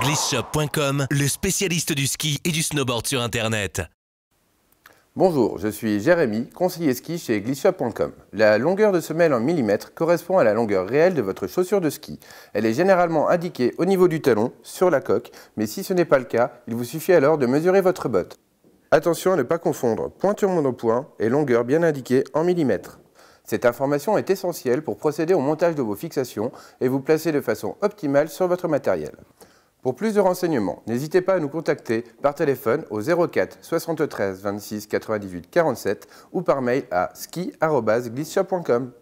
Glissshop.com, le spécialiste du ski et du snowboard sur Internet. Bonjour, je suis Jérémy, conseiller ski chez Glissshop.com. La longueur de semelle en millimètres correspond à la longueur réelle de votre chaussure de ski. Elle est généralement indiquée au niveau du talon, sur la coque, mais si ce n'est pas le cas, il vous suffit alors de mesurer votre botte. Attention à ne pas confondre pointure monopoint et longueur bien indiquée en millimètres. Cette information est essentielle pour procéder au montage de vos fixations et vous placer de façon optimale sur votre matériel. Pour plus de renseignements, n'hésitez pas à nous contacter par téléphone au 04 73 26 98 47 ou par mail à ski.glissia.com.